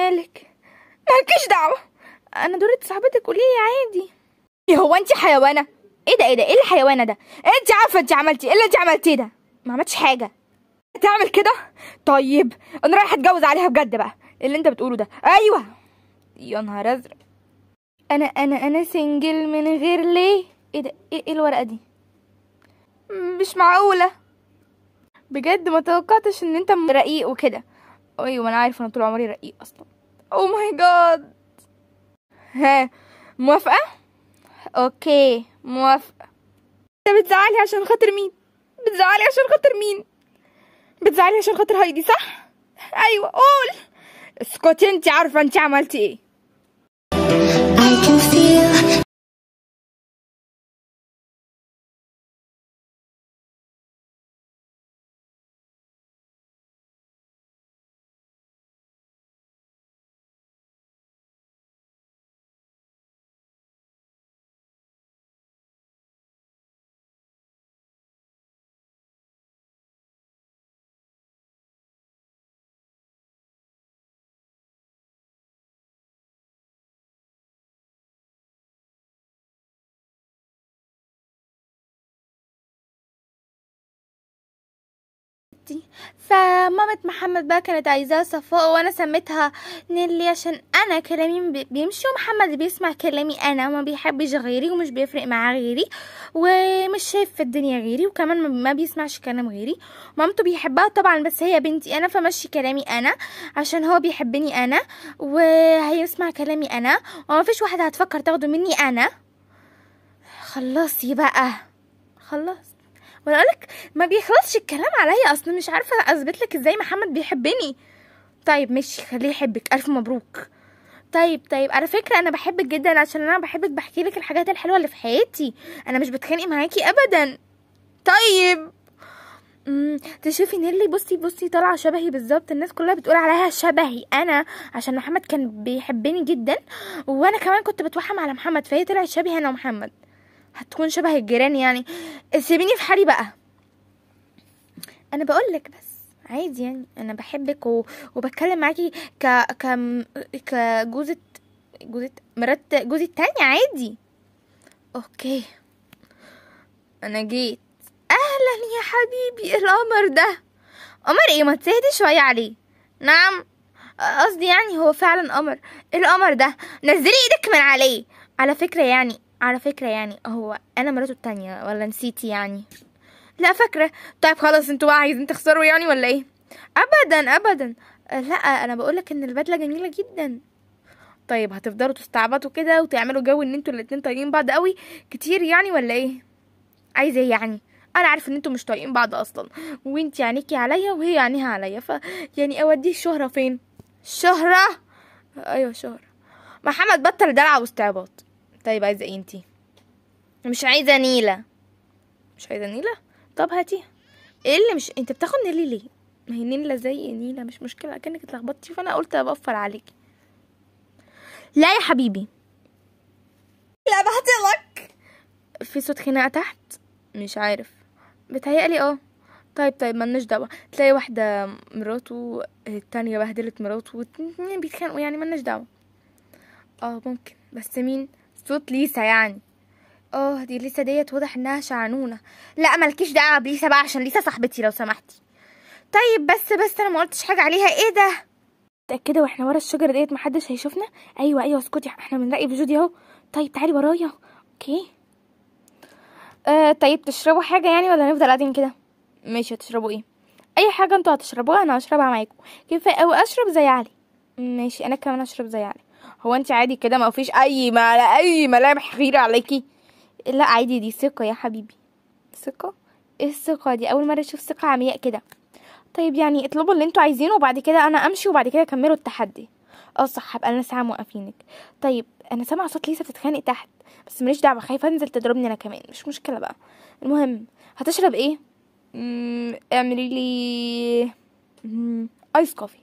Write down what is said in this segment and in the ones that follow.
مالك مالكيش دعوه انا دورت صاحبتك قولي لي عادي يا إيه هو انت حيوانه ايه ده ايه ده ايه الحيوانه ده انت عارفه انت عملتي ايه اللي انت عملتيه ده ما عملتش حاجه تعمل كده طيب انا رايحه اتجوز عليها بجد بقى اللي انت بتقوله ده ايوه يا نهار ازرق انا انا انا سنجل من غير ليه ايه ده ايه, إيه الورقه دي مش معقوله بجد ما توقعتش ان انت رقيق وكده ايوه انا عارفه انا طول عمري رقيق اصلا او ماي جاد ها موافقه اوكي موافقه انت بتزعلي عشان خاطر مين بتزعلي عشان خاطر مين بتزعلي عشان خاطر هايدي صح ايوه قول اسكتي انت عارفه انت عملتي ايه اختي فمامة محمد بقى كانت عايزاها صفاء وانا سميتها نيلي عشان انا كلامي بيمشي ومحمد بيسمع كلامي انا وما بيحبش غيري ومش بيفرق معاه غيري ومش شايف في الدنيا غيري وكمان ما بيسمعش كلام غيري مامته بيحبها طبعا بس هي بنتي انا فمشي كلامي انا عشان هو بيحبني انا وهيسمع كلامي انا ومفيش واحدة هتفكر تاخده مني انا خلصي بقى خلص وانا انا لك ما بيخلصش الكلام عليا اصلا مش عارفه اثبت لك ازاي محمد بيحبني طيب ماشي خليه يحبك الف مبروك طيب طيب على فكره انا بحبك جدا عشان انا بحبك بحكي لك الحاجات الحلوه اللي في حياتي انا مش بتخانق معاكي ابدا طيب تشوفي نيلي بصي بصي طالعه شبهي بالظبط الناس كلها بتقول عليها شبهي انا عشان محمد كان بيحبني جدا وانا كمان كنت بتوحم على محمد فهي طلعت شبهي انا ومحمد هتكون شبه الجيران يعني سيبيني في حالي بقى انا بقولك بس عادي يعني انا بحبك و... وبتكلم معاكي ك ك كجوزة جوزة مرات جوزي التانية عادي اوكي انا جيت اهلا يا حبيبي إيه القمر ده قمر ايه ما تسهدي شوية عليه نعم قصدي يعني هو فعلا قمر إيه القمر ده نزلي ايدك من عليه على فكرة يعني على فكرة يعني هو أنا مراته التانية ولا نسيتي يعني لا فاكرة طيب خلاص انتوا بقى عايزين تخسروا يعني ولا ايه أبدا أبدا آه، لا أنا بقولك إن البدلة جميلة جدا طيب هتفضلوا تستعبطوا كده وتعملوا جو ان انتوا الاتنين طايقين بعض قوي كتير يعني ولا ايه عايزه ايه يعني انا عارف ان انتوا مش طايقين بعض اصلا وانت عينيكي عليا وهي عينيها عليا ف يعني اوديه الشهره فين شهره ايوه شهره محمد بطل دلع واستعباط طيب عايزه ايه انتي مش عايزه نيله مش عايزه نيله طب هاتيها ايه اللي مش انت بتاخد نيلي ليه ما هي نيله زي نيله مش مشكله كانك اتلخبطتي فانا قلت اوفر عليكي لا يا حبيبي لا لك في صوت خناقه تحت مش عارف بتهيألي اه طيب طيب ملناش دعوه تلاقي واحده مراته التانية بهدلت مراته واتنين بيتخانقوا يعني ملناش دعوه اه ممكن بس مين صوت ليسا يعني اه دي ليسا ديت واضح انها شعنونه لا مالكيش دعوه بليسا بقى عشان ليسا صاحبتي لو سمحتي طيب بس بس انا ما قلتش حاجه عليها ايه ده متاكده واحنا ورا الشجره ديت محدش هيشوفنا ايوه ايوه اسكتي احنا بنراقب جودي اهو طيب تعالي ورايا اوكي آه طيب تشربوا حاجه يعني ولا نفضل قاعدين كده ماشي هتشربوا ايه اي حاجه انتوا هتشربوها انا هشربها معاكم كفايه قوي اشرب زي علي ماشي انا كمان اشرب زي علي هو انت عادي كده ما فيش اي ما اي ملامح غيره عليكي لا عادي دي ثقه يا حبيبي ثقه ايه الثقه دي اول مره اشوف ثقه عمياء كده طيب يعني اطلبوا اللي انتوا عايزينه وبعد كده انا امشي وبعد كده كملوا التحدي اه صح هبقى انا ساعه موقفينك طيب انا سامعه صوت ليسا بتتخانق تحت بس ماليش دعوه خايفه انزل تضربني انا كمان مش مشكله بقى المهم هتشرب ايه اعملي لي ايس كوفي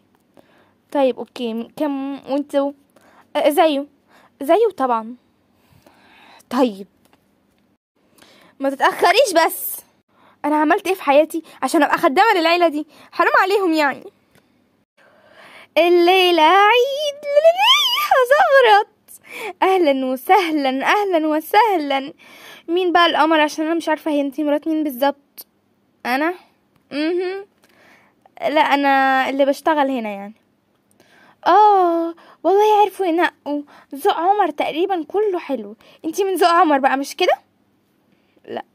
طيب اوكي كم وانتوا زيه زيه طبعا طيب ما تتاخريش بس انا عملت ايه في حياتي عشان ابقى خدامه للعيله دي حرام عليهم يعني الليله عيد هزغرط اهلا وسهلا اهلا وسهلا مين بقى القمر عشان انا مش عارفه هي انتي مرات مين بالظبط انا امم لا انا اللي بشتغل هنا يعني اه والله عرفوا ينقوا ذوق عمر تقريبا كله حلو انتي من ذوق عمر بقى مش كده لا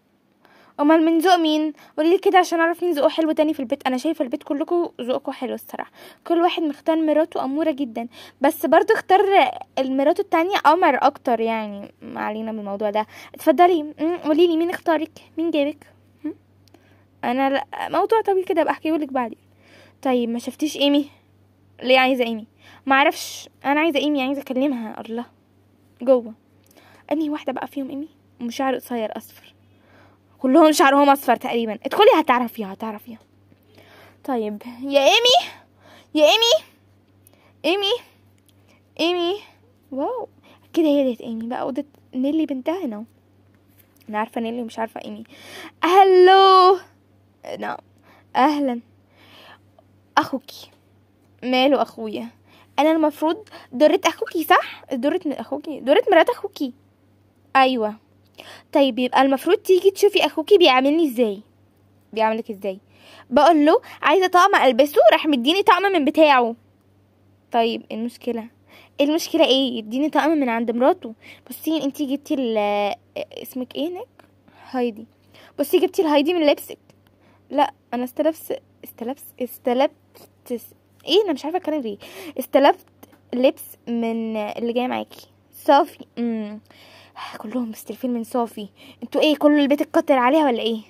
امال من ذوق مين قوليلي كده عشان اعرف مين ذوقه حلو تاني في البيت انا شايفه البيت كلكم ذوقكم حلو الصراحه كل واحد مختار مراته اموره جدا بس برضو اختار المرات التانية قمر اكتر يعني ما علينا من الموضوع ده اتفضلي قوليلي مين اختارك مين جابك انا لا موضوع طويل كده احكيه لك بعدين طيب ما شفتيش ايمي ليه عايزه ايمي ما اعرفش انا عايزه ايمي عايزه اكلمها الله جوه انهي واحده بقى فيهم ايمي ام شعر قصير اصفر كلهم شعرهم اصفر تقريبا ادخلي هتعرفيها هتعرفيها طيب يا ايمي يا ايمي ايمي ايمي واو كده هي ديت ايمي بقى اوضه نيلي بنتها هنا انا عارفه نيلي مش عارفه ايمي هلو نعم اهلا اخوكي ماله اخويا انا المفروض ضريت اخوكي صح ضريت من اخوكي ضريت مرات اخوكي ايوه طيب يبقى المفروض تيجي تشوفي اخوكي بيعاملني ازاي بيعاملك ازاي بقول له عايزه طقم البسه راح مديني طقم من بتاعه طيب إيه المشكله إيه المشكله ايه يديني طقم من عند مراته بصي انت جبتي اسمك ايه هناك هايدي بصي جبتي الهايدي من لبسك لا انا استلبس استلبس استلبت ايه انا مش عارفه اتكلم ليه استلفت لبس من اللي جاي معاكي صافي امم كلهم مستلفين من صافي انتوا ايه كل البيت اتكتر عليها ولا ايه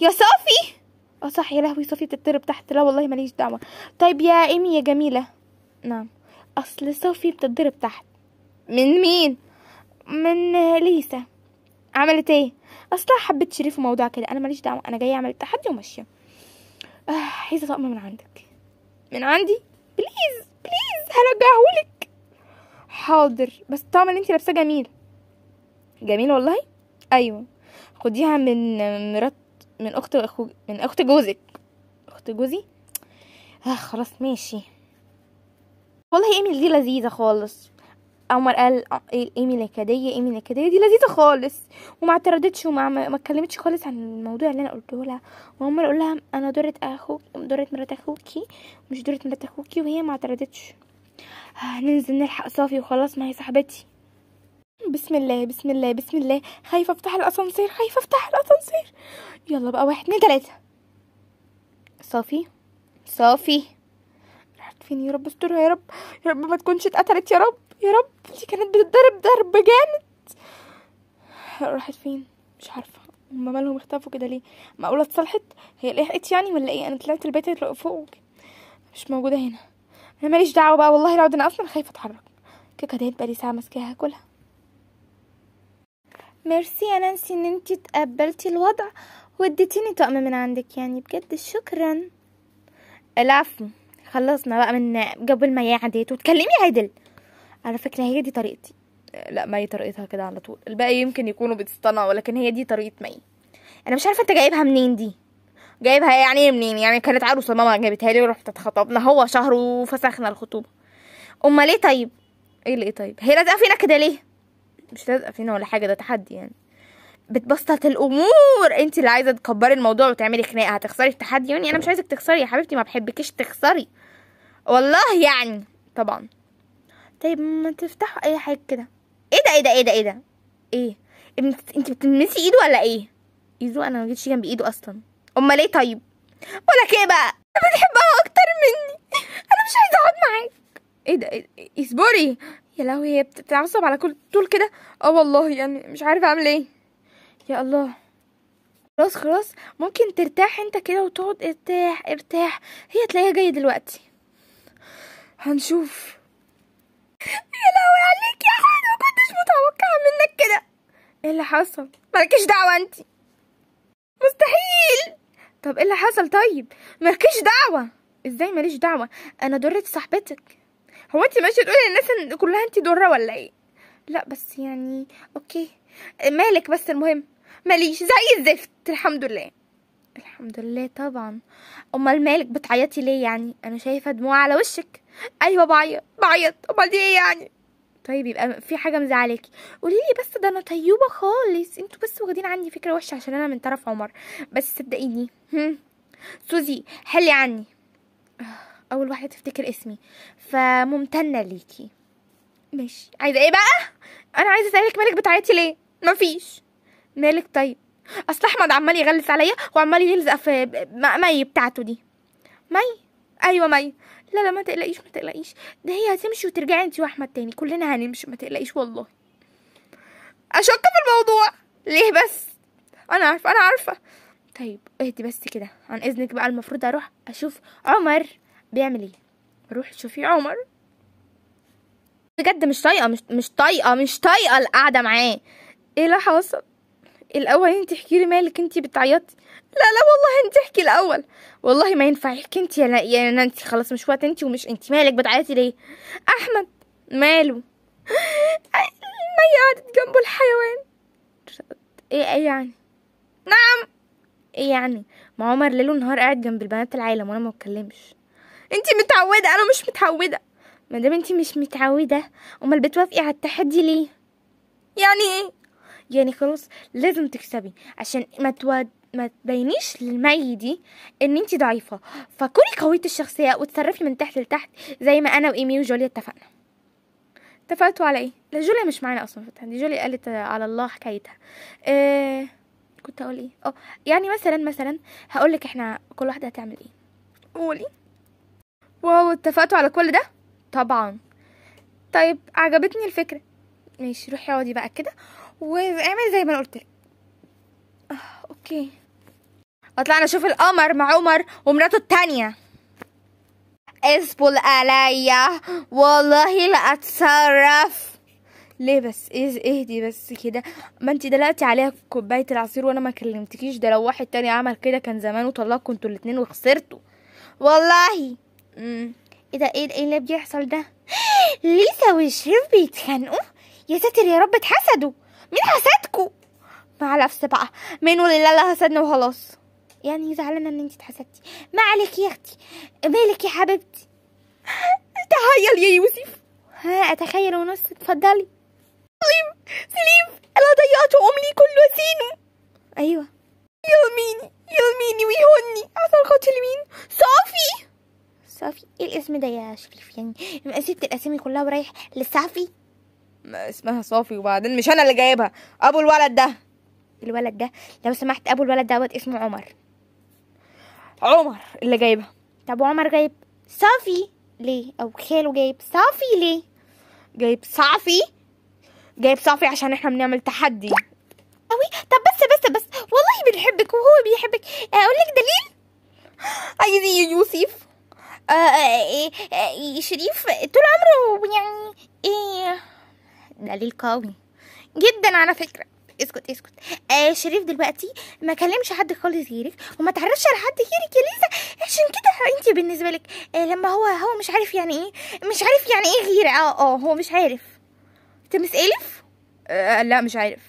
يا صافي اه صح يا لهوي صافي بتتضرب تحت لا والله ماليش دعوه طيب يا ايمي يا جميله نعم اصل صافي بتتضرب تحت من مين من ليسا عملت ايه اصلها حبيت شريف وموضوع كده انا ماليش دعوه انا جايه اعمل التحدي وماشيه آه عايزه طقم من عندك من عندي بليز بليز هرجعهولك حاضر بس الطعم اللي انت لابساه جميل جميل والله ايوه خديها من مرات من اخت اخو من اخت جوزك اخت جوزي اه خلاص ماشي والله ايميل دي لذيذه خالص قمر قال آه، إيه، ايمي الاكاديه ايمي الاكاديه دي لذيذه خالص وما اعترضتش وما ما اتكلمتش خالص عن الموضوع اللي انا قلته لها وعمر قال لها انا دورة اخوك دورة مرات اخوكي مش دورة مرات اخوكي وهي ما اعترضتش هننزل آه، نلحق صافي وخلاص ما هي صاحبتي بسم الله بسم الله بسم الله خايفه افتح الاسانسير خايفه افتح الاسانسير يلا بقى واحد اتنين تلاته صافي صافي راحت فين يا رب استرها يا رب يا رب ما تكونش اتقتلت يا رب يا رب دي كانت بتتضرب ضرب جامد راحت فين مش عارفه هما مالهم اختفوا كده ليه معقوله اتصلحت هي لحقت يعني ولا ايه انا طلعت البيت فوق مش موجوده هنا انا ماليش دعوه بقى والله العظيم انا اصلا خايفه اتحرك كيكه ديت بقالي ساعه ماسكاها هاكلها ميرسي يا نانسي ان انتي تقبلتي الوضع واديتيني طقم من عندك يعني بجد شكرا العفو خلصنا بقى من جو ما ديت وتكلمي عدل على فكرة هي دي طريقتي آه، لا مي طريقتها كده على طول الباقي يمكن يكونوا بتصطنعوا ولكن هي دي طريقة مي انا مش عارفة انت جايبها منين دي جايبها يعني منين يعني كانت عروسة ماما جابتها لي ورحت اتخطبنا هو شهر وفسخنا الخطوبة امال ليه طيب ايه اللي ايه طيب هي لازقة فينا كده ليه مش لازقة فينا ولا حاجة ده تحدي يعني بتبسط الامور انت اللي عايزه تكبري الموضوع وتعملي خناقه هتخسري التحدي يعني انا مش عايزك تخسري يا حبيبتي ما بحبكيش تخسري والله يعني طبعا طيب ما تفتحوا اي حاجه كده ايه ده ايه ده ايه ده ايه ده ايه انت بتلمسي ايده ولا ايه ايده انا ما جيتش جنب ايده اصلا امال ليه طيب ولا ايه بقى انا بتحبها اكتر مني انا مش عايزه اقعد معاك ايه ده ايه اصبري يا لهوي هي بتتعصب على كل طول كده اه والله يعني مش عارفه اعمل ايه يا الله خلاص خلاص ممكن ترتاح انت كده وتقعد ارتاح ارتاح هي تلاقيها جايه دلوقتي هنشوف يا لهوي عليك يا حاجة ما كنتش متوقعة منك كده ايه اللي حصل مالكيش دعوة انت مستحيل طب ايه اللي حصل طيب مالكيش دعوة ازاي ماليش دعوة انا درة صاحبتك هو انت ماشية تقولي للناس ان كلها انت درة ولا ايه لا بس يعني اوكي مالك بس المهم ماليش زي الزفت الحمد لله الحمد لله طبعا امال مالك بتعيطي ليه يعني انا شايفه دموع على وشك ايوه بعيط بعيط امال دي ايه يعني طيب يبقى في حاجه مزعلاكي قولي لي بس ده انا طيوبه خالص انتوا بس واخدين عندي فكره وحشه عشان انا من طرف عمر بس صدقيني سوزي حلي عني آه، اول واحده تفتكر اسمي فممتنه ليكي ماشي عايزه ايه بقى انا عايزه اسالك مالك بتعيطي ليه مفيش مالك طيب اصل احمد عمال يغلس عليا وعمال يلزق في مي بتاعته دي مي ايوه مي لا لا ما تقلقيش ما تقلقيش ده هي هتمشي وترجعي انت واحمد تاني كلنا هنمشي ما تقلقيش والله اشك في الموضوع ليه بس انا عارفه انا عارفه طيب اهدي بس كده عن اذنك بقى المفروض اروح اشوف عمر بيعمل ايه روحي شوفي عمر بجد مش طايقه مش مش طايقه مش طايقه القعده معاه ايه اللي حصل الاول انت احكي لي مالك انت بتعيطي لا لا والله انت احكي الاول والله ما ينفع احكي انت يا, يا نانسي خلاص مش وقت انت ومش انت مالك بتعيطي ليه احمد ماله ما قعدت جنبه الحيوان إيه،, ايه يعني نعم ايه يعني ما عمر ليل ونهار قاعد جنب البنات العالم وانا ما بتكلمش انت متعوده انا مش متعوده ما دام انت مش متعوده امال بتوافقي على التحدي ليه يعني ايه يعني خلاص لازم تكسبي عشان ما تود ما تبينيش للمي دي ان انت ضعيفه فكوني قويه الشخصيه وتصرفي من تحت لتحت زي ما انا وايمي وجوليا اتفقنا اتفقتوا على ايه لا جوليا مش معانا اصلا في التحدي جوليا قالت على الله حكايتها إيه كنت اقول ايه اه يعني مثلا مثلا هقول لك احنا كل واحده هتعمل ايه قولي واو اتفقتوا على كل ده طبعا طيب عجبتني الفكره ماشي روحي اقعدي بقى كده واعملي زي ما انا قلت لك آه، اوكي وطلعنا نشوف القمر مع عمر ومراته التانية اصبر عليا والله لأتصرف ليه بس ايه اهدي بس كده ما انت دلقتي عليها كوبايه العصير وانا ما كلمتكيش ده لو واحد تاني عمل كده كان زمان وطلقكم انتوا الاتنين وخسرتوا والله ايه ده ايه ده ايه اللي بيحصل ده ليسا وشريف بيتخانقوا يا ساتر يا رب اتحسدوا مين حسدكوا مع نفسي بقى مين ولله حسدنا وخلاص يعني زعلانه ان انت اتحسدتي ما عليك يا اختي مالك يا حبيبتي تخيل يا يوسف ها اتخيل ونص اتفضلي سليم سليم الا ضيعت عمري كله سين ايوه يا ميني يا ميني ويهني عثر مين صافي صافي ايه الاسم ده يا شريف يعني يبقى سبت الاسامي كلها ورايح لصافي ما اسمها صافي وبعدين مش انا اللي جايبها ابو الولد ده الولد ده لو سمحت ابو الولد دوت اسمه عمر عمر اللي جايبها طب عمر جايب صافي ليه او خاله جايب صافي ليه جايب صافي جايب صافي عشان احنا بنعمل تحدي قوي طب بس بس بس والله بنحبك وهو بيحبك آه، اقول لك دليل عايزين يوسف آه،, آه آه آه شريف طول عمره يعني ايه دليل قوي جدا على فكره اسكت اسكت آه شريف دلوقتي ما كلمش حد خالص غيرك وما تعرفش على حد غيرك يا ليزا عشان كده انت بالنسبه لك آه لما هو هو مش عارف يعني ايه مش عارف يعني ايه غيره اه اه هو مش عارف انت مس الف آه لا مش عارف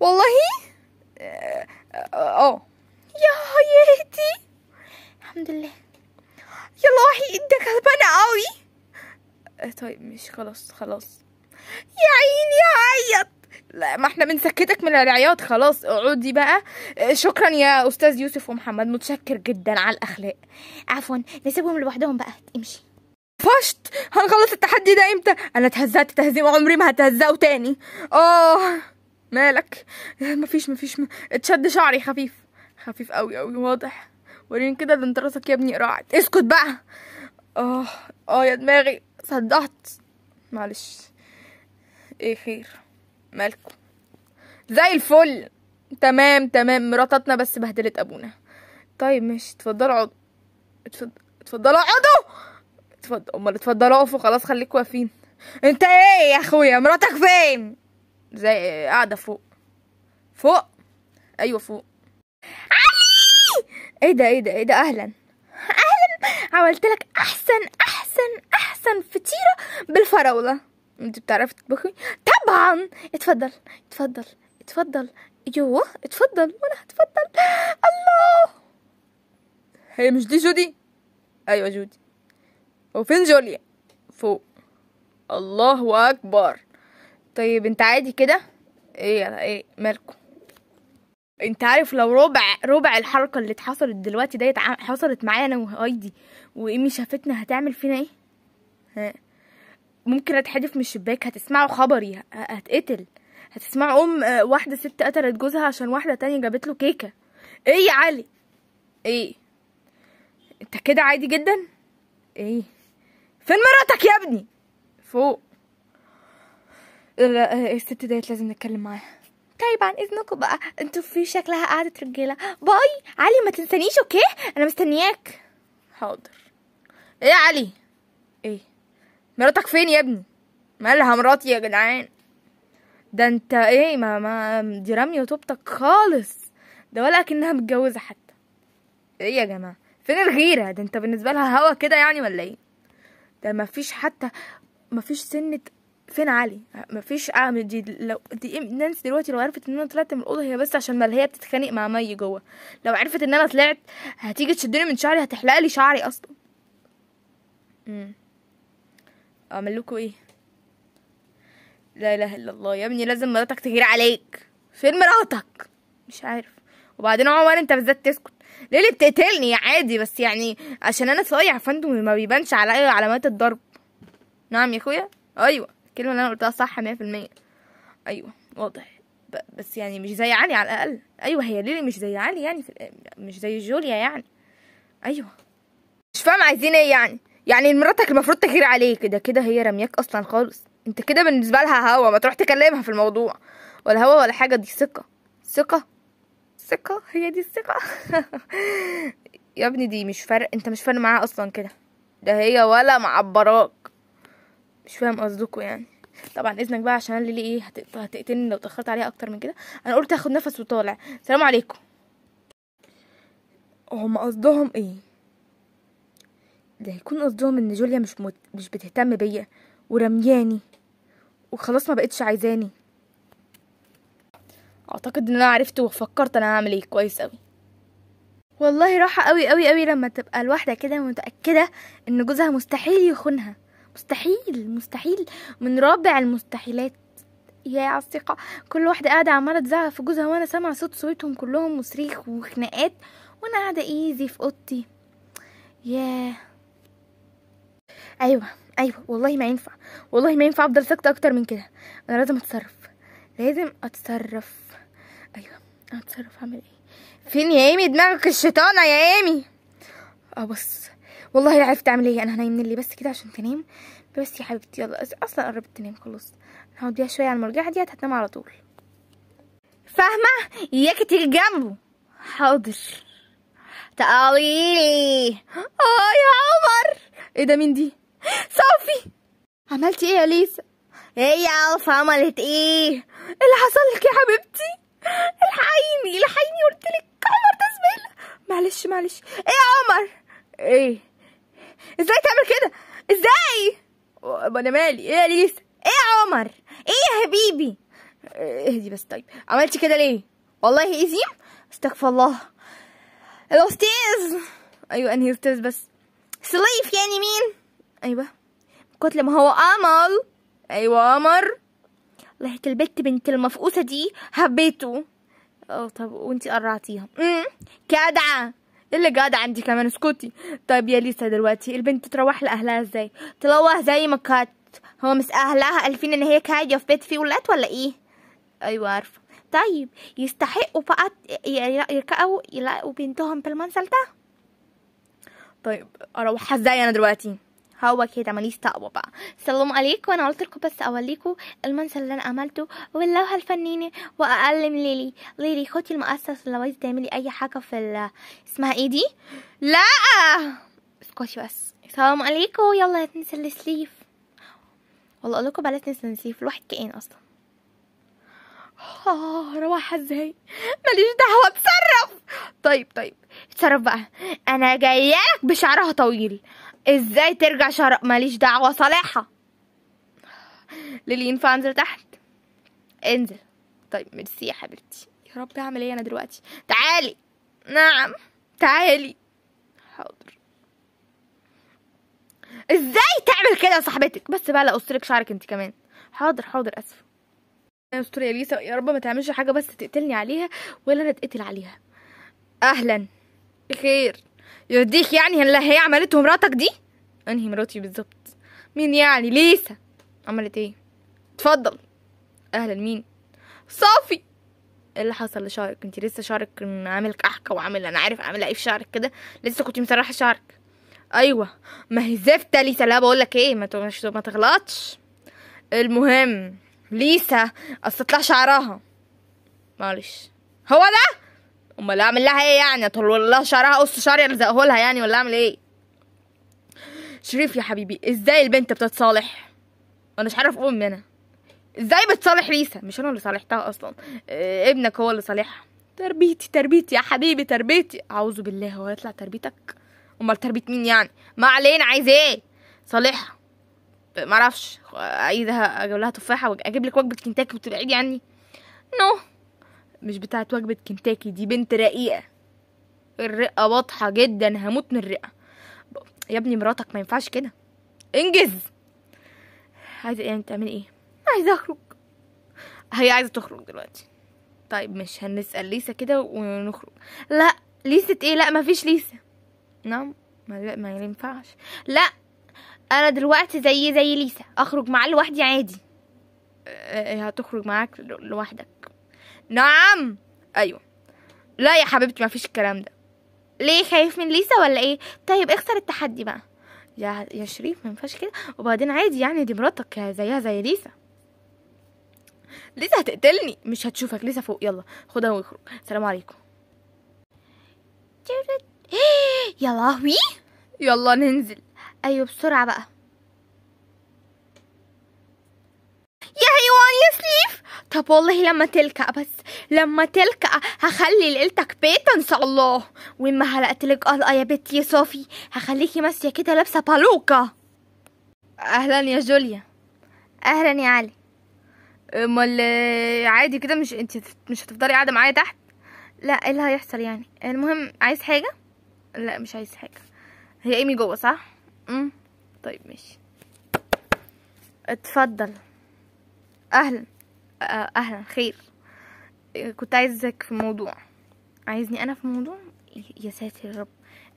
والله اه, آه, آه. يا حياتي الحمد لله يا وحي انت غلبانه قوي آه، طيب مش خلاص خلاص يا عيني هعيط لا ما احنا بنسكتك من العياط خلاص اقعدي بقى آه، شكرا يا استاذ يوسف ومحمد متشكر جدا على الاخلاق عفوا نسيبهم لوحدهم بقى امشي فشت هنخلص التحدي ده امتى انا اتهزقت تهزيم عمري ما هتهزقه تاني اه مالك مفيش مفيش م... اتشد شعري خفيف خفيف قوي قوي واضح وريني كده ده انت راسك يا ابني قرعت اسكت بقى اه اه يا دماغي صدعت معلش ايه خير مالكم زي الفل تمام تمام مراتتنا بس بهدلت ابونا طيب ماشي اتفضلوا اقعدوا اتفضل... اتفضلوا اقعدوا اتفضل امال اتفضلوا اقفوا خلاص خليكوا واقفين انت ايه يا اخويا مراتك فين زي قاعده فوق فوق ايوه فوق علي ايه ده ايه ده ايه ده اهلا اهلا عملت لك احسن احسن احسن فطيره بالفراوله انت بتعرفي تطبخي طبعا اتفضل اتفضل اتفضل جوا أيوه، اتفضل وانا هتفضل الله هي مش دي جودي ايوه جودي وفين جوليا فوق الله اكبر طيب انت عادي كده ايه ايه مالكم انت عارف لو ربع ربع الحركه اللي اتحصلت دلوقتي ديت حصلت معايا انا وهايدي وايمي شافتنا هتعمل فينا ايه ها ممكن اتحدف من الشباك هتسمعوا خبري هتقتل هتسمعوا ام آه، واحده ست قتلت جوزها عشان واحده تانية جابت له كيكه ايه يا علي ايه انت كده عادي جدا ايه فين مراتك يا ابني فوق لا آه، الست ديت لازم نتكلم معاها طيب عن اذنكم بقى انتوا في شكلها قاعدة رجاله باي علي ما تنسانيش اوكي انا مستنياك حاضر ايه يا علي مراتك فين يا ابني مالها مراتي يا جدعان ده انت ايه ما, ما دي راميه وتوبتك خالص ده ولا كانها متجوزه حتى ايه يا جماعه فين الغيره ده انت بالنسبه لها هوا كده يعني ولا ايه ده مفيش حتى مفيش سنه فين علي مفيش اعمل آه، دي لو دي إيه، نانسي دلوقتي لو عرفت ان انا طلعت من الاوضه هي بس عشان ما هي بتتخانق مع مي جوه لو عرفت ان انا طلعت هتيجي تشدني من شعري هتحلق لي شعري اصلا امم اعمل لكم ايه لا اله الا الله يا ابني لازم مراتك تغير عليك فين مراتك مش عارف وبعدين عمر انت بالذات تسكت ليه اللي بتقتلني عادي بس يعني عشان انا صايع فندم ما بيبانش اي علامات الضرب نعم يا اخويا ايوه الكلمه اللي انا قلتها صح 100% ايوه واضح بس يعني مش زي علي على الاقل ايوه هي ليلي مش زي علي يعني في مش زي جوليا يعني ايوه مش فاهم عايزين ايه يعني يعني مراتك المفروض تغير عليه كده كده هي رمياك اصلا خالص انت كده بالنسبه لها هوا ما تروح تكلمها في الموضوع ولا هوا ولا حاجه دي ثقه ثقه ثقه هي دي الثقه يا ابني دي مش فرق انت مش فارق معاها اصلا كده ده هي ولا معبراك مش فاهم قصدكوا يعني طبعا اذنك بقى عشان اللي ايه هتقتلني لو اتاخرت عليها اكتر من كده انا قلت هاخد نفس وطالع سلام عليكم هما قصدهم ايه ده هيكون قصدهم ان جوليا مش مت... مش بتهتم بيا ورمياني وخلاص ما بقتش عايزاني اعتقد ان انا عرفت وفكرت انا هعمل ايه كويس قوي والله راحه قوي قوي قوي لما تبقى الواحده كده متاكده ان جوزها مستحيل يخونها مستحيل مستحيل من رابع المستحيلات يا عصيقة كل واحده قاعده عماله تزعق في جوزها وانا سامعه صوت صوتهم كلهم وصريخ وخناقات وانا قاعده ايزي في اوضتي ياه ايوه ايوه والله ما ينفع والله ما ينفع افضل ساكته اكتر من كده انا لازم اتصرف لازم اتصرف ايوه اتصرف اعمل ايه فين يا ايمي دماغك الشيطانه يا ايمي اه بص والله لا عرفت اعمل ايه انا هنام لي بس كده عشان تنام بس يا حبيبتي يلا اصلا قربت تنام خلاص هقعد بيها شويه على المرجحه دي هتنام على طول فاهمه اياكي تيجي جنبه حاضر تعالي لي اه يا عمر ايه ده مين دي صافي عملتي ايه يا ليسا ايه عارفه عملت ايه اللي حصل لك يا حبيبتي الحقيني الحقيني قلت لك عمر ده معلش معلش ايه يا عمر ايه ازاي تعمل كده ازاي انا مالي ايه يا ليسا ايه يا عمر ايه يا حبيبي اهدي بس طيب عملتي كده ليه والله ايزيم استغفر الله الاستاذ ايوه انهي استاذ بس سليف يعني مين ايوه كتر ما هو قمر ايوه قمر لهية البت بنت المفقوسة دي حبيته اه طب وانتي قرعتيها امم جدعة إيه اللي جدعة عندي كمان اسكتي طيب يا ليسا دلوقتي البنت تروح لاهلها ازاي تروح زي ما كانت هو مش اهلها قالفين ان هي كاية في بيت فيه ولاد ولا ايه ايوه عارفة طيب يستحقوا فقط يلاقوا يلاقوا بنتهم في المنزل ده طيب اروحها ازاي انا دلوقتي هو كده ماليش دعوه بقى السلام عليكم انا قلت لكم بس اوليكم المنسى اللي انا عملته واللوحه الفنينه واقلم ليلي ليلي خدي المؤسسة لو عايزه تعملي اي حاجه في اسمها ايه دي لا اسكتي بس السلام عليكم يلا هتنسى السليف والله اقول لكم بلاش تنسى السليف الواحد كائن اصلا اه روحة ازاي ماليش دعوة اتصرف طيب طيب اتصرف بقى انا جايالك بشعرها طويل ازاي ترجع شرق ماليش دعوة صالحة ينفع انزل تحت انزل طيب ميرسي يا حبيبتي يا رب اعمل ايه انا دلوقتي تعالي نعم تعالي حاضر ازاي تعمل كده يا صاحبتك بس بقى لا لك شعرك انت كمان حاضر حاضر اسف يا استر يا ليسا يا رب ما تعملش حاجه بس تقتلني عليها ولا انا اتقتل عليها اهلا بخير يرضيك يعني اللي هي عملته مراتك دي انهي مراتي بالظبط مين يعني ليسا عملت ايه اتفضل اهلا مين صافي ايه اللي حصل لشعرك انت لسه شعرك عامل كحكه وعامل انا عارف عامل ايه في شعرك كده لسه كنت مسرحه شعرك ايوه ما هي زفت ليسا لا بقول لك ايه ما ما تغلطش المهم ليسا اصل طلع شعرها معلش هو ده امال اعمل لها ايه يعني اطول والله شعرها قص شعري الزقه لها يعني ولا اعمل ايه شريف يا حبيبي ازاي البنت بتتصالح انا مش عارف ام انا ازاي بتصالح ريسا مش انا اللي صالحتها اصلا إيه ابنك هو اللي صالحها تربيتي تربيتي يا حبيبي تربيتي اعوذ بالله هو يطلع تربيتك امال تربيه مين يعني ما علينا عايز ايه صالحها معرفش عايزها اجيب لها تفاحه واجيب لك وجبه كنتاكي وتبعدي عني نو no. مش بتاعت وجبة كنتاكي دي بنت رقيقة الرقة واضحة جدا هموت من الرقة يا ابني مراتك ما ينفعش كده انجز عايزة ايه يعني تعملي ايه عايزة اخرج هي عايزة تخرج دلوقتي طيب مش هنسأل ليسا كده ونخرج لا ليسة ايه لا مفيش ليسا نعم ما, ما ينفعش لا انا دلوقتي زي زي ليسا اخرج مع لوحدي عادي آه، هتخرج معاك لوحدك نعم ايوه لا يا حبيبتي مفيش الكلام ده ليه خايف من ليسا ولا ايه طيب اخسر التحدي بقى يا يا شريف ما ينفعش كده وبعدين عادي يعني دي مراتك زيها زي ليسا ليسا هتقتلني مش هتشوفك ليسا فوق يلا خدها واخرج سلام عليكم يا لهوي يلا ننزل ايوه بسرعه بقى يا حيوان يا سليف طب والله لما تلكأ بس لما تلكأ هخلي ليلتك بيت ان شاء الله وما هلقتلك قلقه آه يا بنتي يا صوفي هخليكي ماشيه كده لابسه بالوكا اهلا يا جوليا اهلا يا علي امال آه، عادي كده مش انت مش هتفضلي قاعده معايا تحت لا ايه اللي هيحصل يعني المهم عايز حاجه لا مش عايز حاجه هي ايمي جوه صح امم طيب ماشي اتفضل اهلا آه، اهلا خير كنت عايزك في موضوع عايزني انا في موضوع يا ساتر يا رب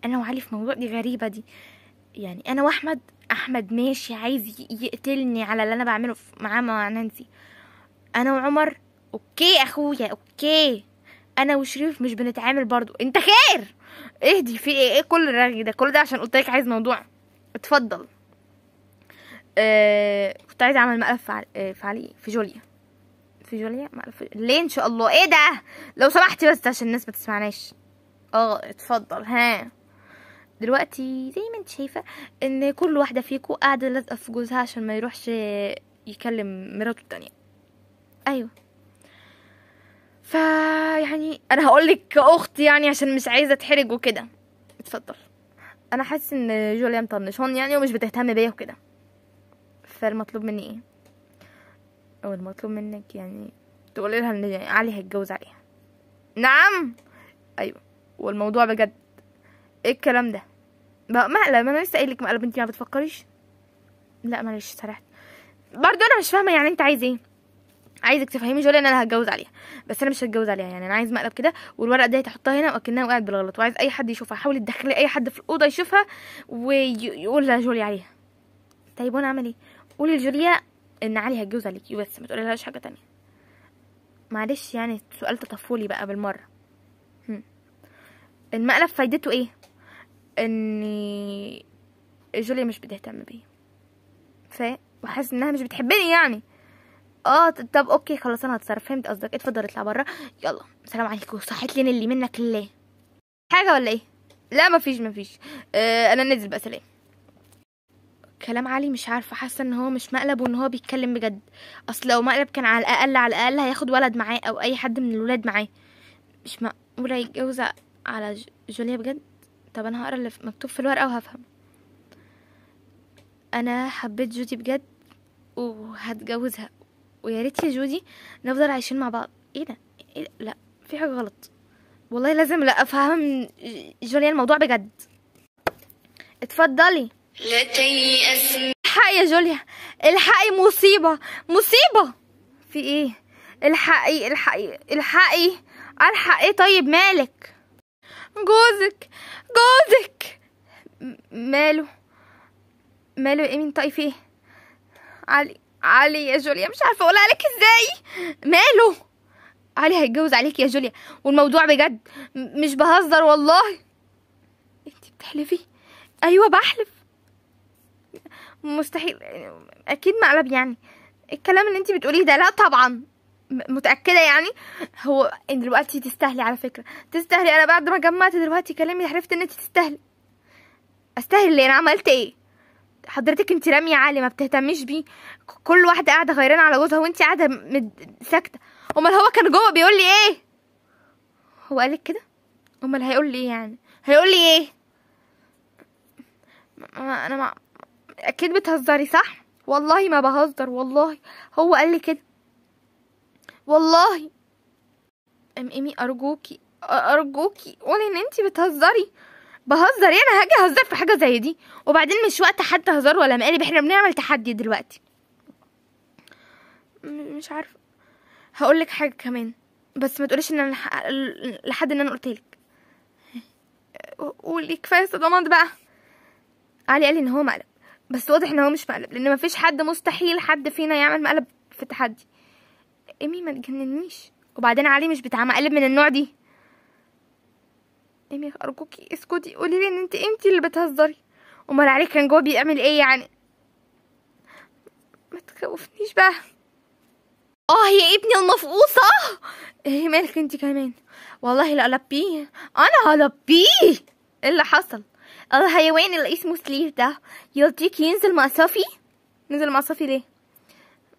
انا وعلي في موضوع دي غريبه دي يعني انا واحمد احمد ماشي عايز يقتلني على اللي انا بعمله معاه مع نانسي انا وعمر اوكي اخويا اوكي انا وشريف مش بنتعامل برضو انت خير اهدي في ايه, إيه كل الرغي ده كل ده عشان قلت لك عايز موضوع اتفضل آه كنت عايزه اعمل مقلب في آه، علي في جوليا جوليا مع ليه ان شاء الله ايه ده لو سمحتي بس عشان الناس ما تسمعناش اه اتفضل ها دلوقتي زي ما انت شايفه ان كل واحده فيكم قاعده لازقه في جوزها عشان ما يروحش يكلم مراته التانية ايوه فا يعني انا هقول لك كاخت يعني عشان مش عايزه اتحرج وكده اتفضل انا حاسه ان جوليا مطنشان يعني ومش بتهتم بيا وكده فالمطلوب مني ايه او المطلوب منك يعني تقولي لها ان علي هيتجوز عليها نعم ايوه والموضوع بجد ايه الكلام ده بقى مقلب انا لسه قايل لك مقلب انت ما بتفكريش لا معلش سرحت برضه انا مش فاهمه يعني انت عايز ايه عايزك تفهمي جولي ان انا هتجوز عليها بس انا مش هتجوز عليها يعني انا عايز مقلب كده والورقه دي هتحطها هنا واكنها وقعت بالغلط وعايز اي حد يشوفها حاولي تدخلي اي حد في الاوضه يشوفها ويقول لها جولي عليها طيب وانا اعمل ايه قولي لجوليا ان علي هيتجوز عليكي بس ما تقولهاش حاجه تانية معلش يعني سؤال تطفولي بقى بالمره المقلب فايدته ايه ان جوليا مش بتهتم بيه ف وحاسس انها مش بتحبني يعني اه طب اوكي خلاص انا هتصرف فهمت قصدك اتفضل اطلع بره يلا سلام عليكم صحيت لي اللي منك لله حاجه ولا ايه لا مفيش مفيش آه انا نازل بقى سلام كلام علي مش عارفه حاسه ان هو مش مقلب وان هو بيتكلم بجد اصل لو مقلب كان على الاقل على الاقل هياخد ولد معاه او اي حد من الولاد معاه مش معقوله يتجوز على جوليا بجد طب انا هقرا اللي مكتوب في الورقه وهفهم انا حبيت جودي بجد وهتجوزها ويا ريت يا جودي نفضل عايشين مع بعض ايه ده إيه ده؟ لا في حاجه غلط والله لازم لا افهم جوليا الموضوع بجد اتفضلي لا تيأس الحقي يا جوليا الحقي مصيبة مصيبة في ايه الحقي الحقي الحقي الحق ايه طيب مالك جوزك جوزك ماله ماله يا مين طيب ايه علي علي يا جوليا مش عارفه اقولها لك ازاي ماله علي هيتجوز عليك يا جوليا والموضوع بجد مش بهزر والله انت بتحلفي ايوه بحلف مستحيل اكيد مقلب يعني الكلام اللي انت بتقوليه ده لا طبعا متاكده يعني هو ان دلوقتي تستاهلي على فكره تستاهلي انا بعد ما جمعت دلوقتي كلامي عرفت ان انت تستاهلي استاهل اللي انا عملت ايه حضرتك انت راميه عالي ما بتهتميش بيه كل واحده قاعده غيرانه على جوزها وانت قاعده مد... ساكته امال هو كان جوه بيقول لي ايه هو قالك كده امال هيقول لي ايه يعني هيقول لي ايه انا ما اكيد بتهزري صح والله ما بهزر والله هو قال لي كده والله ام امي ارجوكي ارجوكي قولي ان انتي بتهزري بهزر ايه انا هاجي اهزر في حاجه زي دي وبعدين مش وقت حد هزار ولا مقالب احنا بنعمل تحدي دلوقتي مش عارفه هقول لك حاجه كمان بس ما تقوليش ان انا لحد ان انا قلت لك قولي كفايه صدمات بقى علي قال ان هو مقلب بس واضح ان هو مش مقلب لان مفيش حد مستحيل حد فينا يعمل مقلب في التحدي ايمي ما تجننيش وبعدين علي مش بتاع مقلب من النوع دي ايمي ارجوكي اسكتي قولي لي ان انت انت اللي بتهزري امال علي كان جوه بيعمل ايه يعني ما تخوفنيش بقى اه يا ابني المفقوصه ايه مالك انت كمان والله لا انا هلبيه ايه اللي حصل الحيوان اللي اسمه سليف ده يرضيك ينزل مع صافي نزل مع صافي ليه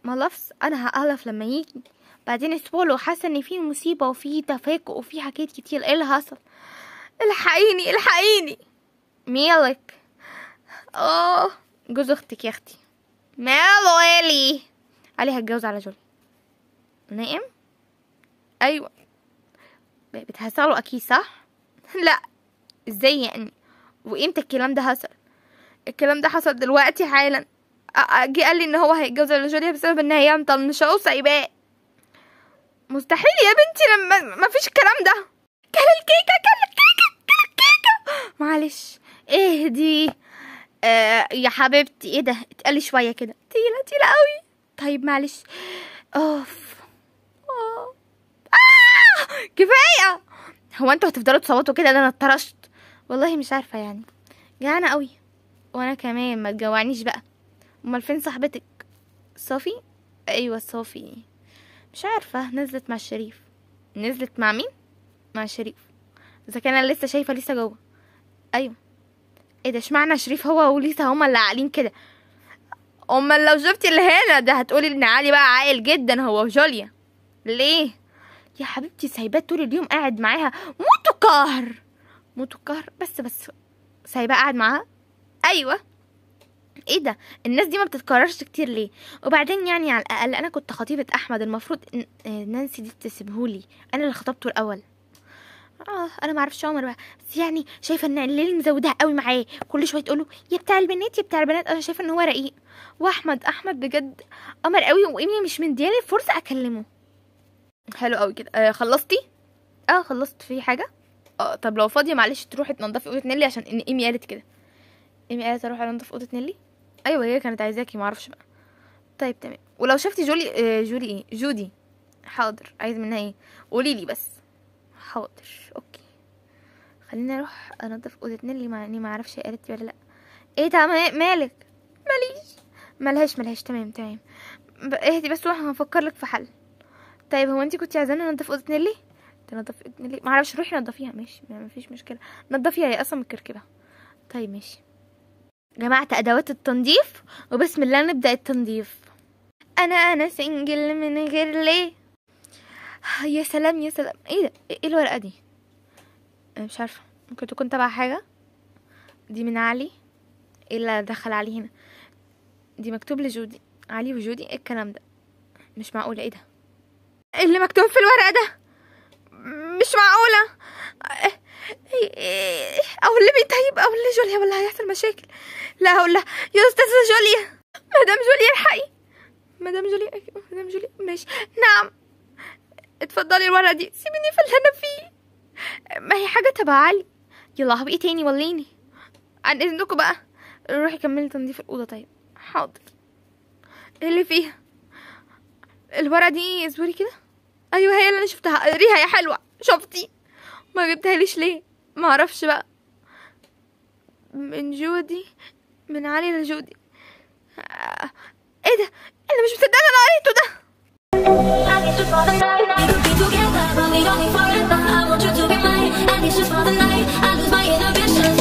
ما لفظ انا هقلف لما يجي بعدين اسبوع لو حاسه ان في مصيبه وفي تفاجؤ وفي حاجات كتير ايه اللي حصل الحقيني الحقيني مالك اه جوز اختك يا اختي ماله الي علي هتجوز على جولي نائم ايوه بتهزروا اكيد صح لا ازاي يعني وامتى الكلام ده حصل الكلام ده حصل دلوقتي حالا جه قال لي ان هو هيتجوز جوليا بسبب ان هي مطنشاه وسايباه مستحيل يا بنتي لما ما فيش الكلام ده كل الكيكه كل الكيكه كل الكيكه معلش اهدي آه يا حبيبتي ايه ده اتقلي شويه كده تيلا تيلا قوي طيب معلش اوف اوف آه! كفايه هو انتوا هتفضلوا تصوتوا كده ده انا اتطرشت والله مش عارفه يعني جعانه قوي وانا كمان ما تجوعنيش بقى امال فين صاحبتك صافي ايوه صافي مش عارفه نزلت مع شريف نزلت مع مين مع شريف اذا كان انا لسه شايفه لسه جوه ايوه ايه ده اشمعنى شريف هو وليسا هما اللي عاقلين كده امال لو شفتي اللي هنا ده هتقولي ان علي بقى عاقل جدا هو وجوليا ليه يا حبيبتي سايباه طول اليوم قاعد معاها موتوا قهر موت القهر بس بس سايباه قاعد معاها ايوه ايه ده الناس دي ما بتتكررش كتير ليه وبعدين يعني على الاقل انا كنت خطيبه احمد المفروض آه، نانسي دي تسيبهولي انا اللي خطبته الاول اه انا ما اعرفش عمر بقى بس يعني شايفه ان الليل مزودها قوي معاه كل شويه تقوله يا بتاع البنات يا بتاع البنات انا شايفه ان هو رقيق واحمد احمد بجد قمر قوي وامي مش مدياني فرصه اكلمه حلو قوي كده آه خلصتي اه خلصت في حاجه اه طب لو فاضيه معلش تروحي تنضفي اوضه نيلي عشان ان ايمي قالت كده ايمي قالت اروح انضف اوضه نيلي ايوه هي كانت عايزاكي معرفش بقى طيب تمام ولو شفتي جولي آه، جولي ايه جودي حاضر عايز منها ايه قولي لي بس حاضر اوكي خليني اروح انضف اوضه نيلي مع اني معرفش هي قالت ولا لا ايه تمام مالك ماليش ملهاش ملهاش تمام تمام اهدي بس واحنا هنفكر لك في حل طيب هو انت كنتي عايزاني انضف اوضه نيلي تنضف اذن ليه ما اعرفش روحي نضفيها ماشي ما فيش مشكله نضفيها هي اصلا الكركبه طيب ماشي جمعت ادوات التنظيف وبسم الله نبدا التنظيف انا انا سنجل من غير ليه يا سلام يا سلام ايه ده ايه الورقه دي أنا مش عارفه ممكن تكون تبع حاجه دي من علي ايه اللي دخل علي هنا دي مكتوب لجودي علي وجودي ايه الكلام ده مش معقوله ايه ده إيه اللي مكتوب في الورقه ده مش معقولة أقولمي طيب أقول لجوليا ولا هيحصل مشاكل لا هقول لها يا أستاذة جوليا مدام جوليا الحقي مدام جوليا مدام جوليا ماشي نعم اتفضلي الورقة دي سيبيني في اللي أنا فيه ما هي حاجة تبع علي يلا هبقي تاني وليني عن إذنكم بقى روحي كملي تنظيف الأوضة طيب حاضر ايه اللي فيها الورقة دي اصبري كده ايوه هي اللي انا شفتها ريها يا حلوه شفتي ما جبتها ليش ليه ما اعرفش بقى من جودي من علي لجودي آه، ايه ده انا إيه مش مصدقه انا قريته ده I need you for the night. I lose my inhibitions.